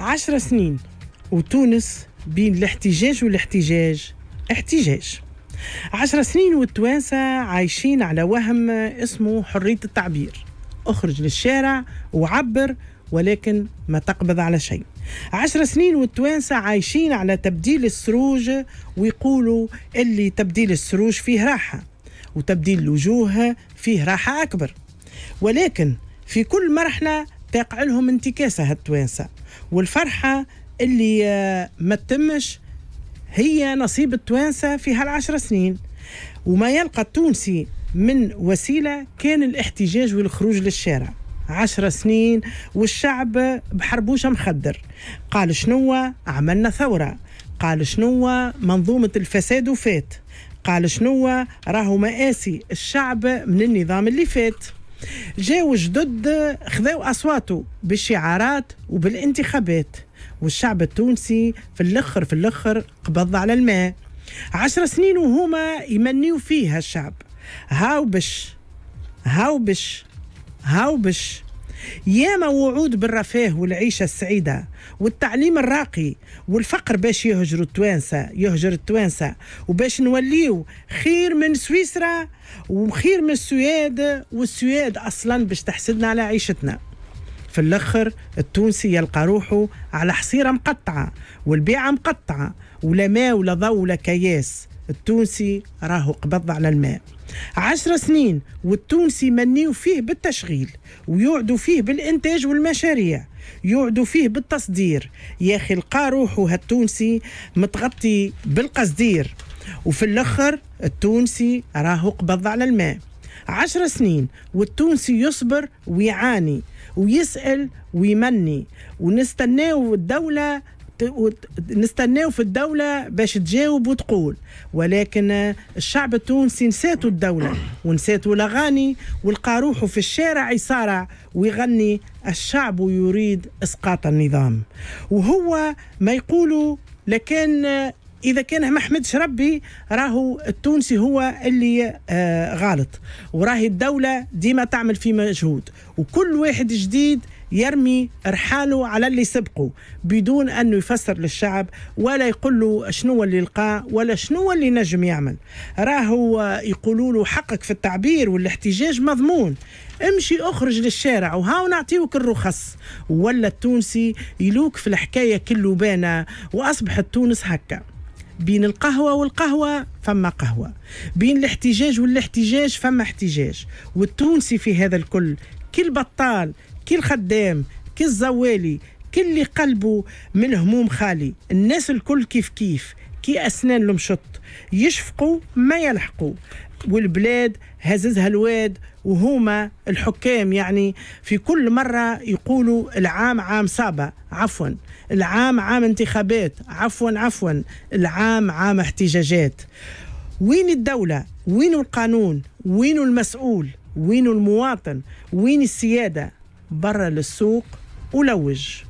عشر سنين وتونس بين الاحتجاج والاحتجاج احتجاج عشر سنين والتوانسة عايشين على وهم اسمه حرية التعبير اخرج للشارع وعبر ولكن ما تقبض على شيء عشر سنين والتوانسة عايشين على تبديل السروج ويقولوا اللي تبديل السروج فيه راحة وتبديل الوجوه فيه راحة أكبر ولكن في كل مرحلة تقع لهم انتكاسة هالتوانسة والفرحة اللي آه، ما تتمش هي نصيب التوانسة في هالعشر سنين وما يلقى التونسي من وسيلة كان الاحتجاج والخروج للشارع عشر سنين والشعب بحربوشة مخدر قال شنو عملنا ثورة قال شنو منظومة الفساد وفات قال شنو راهو مآسي الشعب من النظام اللي فات جاو جدد خذاو أصواته بالشعارات وبالانتخابات والشعب التونسي في الأخر في الأخر قبض على الماء عشر سنين وهما يمنيو فيها الشعب هاو بش هاو بش هاو بش ياما وعود بالرفاه والعيشة السعيدة والتعليم الراقي والفقر باش يهجروا التوانسة يهجر التوانسة وباش نوليو خير من سويسرا وخير من السويد والسويد أصلا باش تحسدنا على عيشتنا في الاخر التونسي يلقى روحه على حصيره مقطعه والبيعه مقطعه ولا ماء ولا ضوء ولا كياس التونسي راهو قبض على الماء عشر سنين والتونسي منيو فيه بالتشغيل ويوعدوا فيه بالإنتاج والمشاريع يوعدوا فيه بالتصدير يا أخي لقى روحه هالتونسي متغطي بالقصدير وفي الأخر التونسي راهو قبض على الماء عشر سنين والتونسي يصبر ويعاني ويسأل ويمني ونستناو الدولة نستناو في الدولة باش تجاوب وتقول ولكن الشعب التونسي نساتوا الدولة ونساتوا الأغاني ولقى روحه في الشارع يصارع ويغني الشعب يريد إسقاط النظام وهو ما يقولوا لكن اذا كان ما حمدش ربي راهو التونسي هو اللي آه، غلط وراهي الدوله ديما تعمل في مجهود وكل واحد جديد يرمي رحاله على اللي سبقه بدون انه يفسر للشعب ولا يقول له شنو اللي لقاه ولا شنو اللي نجم يعمل راهو يقولوا له حقك في التعبير والاحتجاج مضمون امشي اخرج للشارع وهاو نعطيوك الرخص ولا التونسي يلوك في الحكايه كله بانا واصبحت تونس هكا بين القهوة والقهوة فما قهوة بين الاحتجاج والاحتجاج فما احتجاج والتونسي في هذا الكل كل بطال كل خدام كل زوالي كل اللي قلبه من هموم خالي الناس الكل كيف كيف كي اسنان المشط يشفقوا ما يلحقوا والبلاد هززها الواد وهما الحكام يعني في كل مرة يقولوا العام عام صعبة عفوا العام عام انتخابات عفوا عفوا العام عام احتجاجات وين الدولة وين القانون وين المسؤول وين المواطن وين السيادة برا للسوق ولوج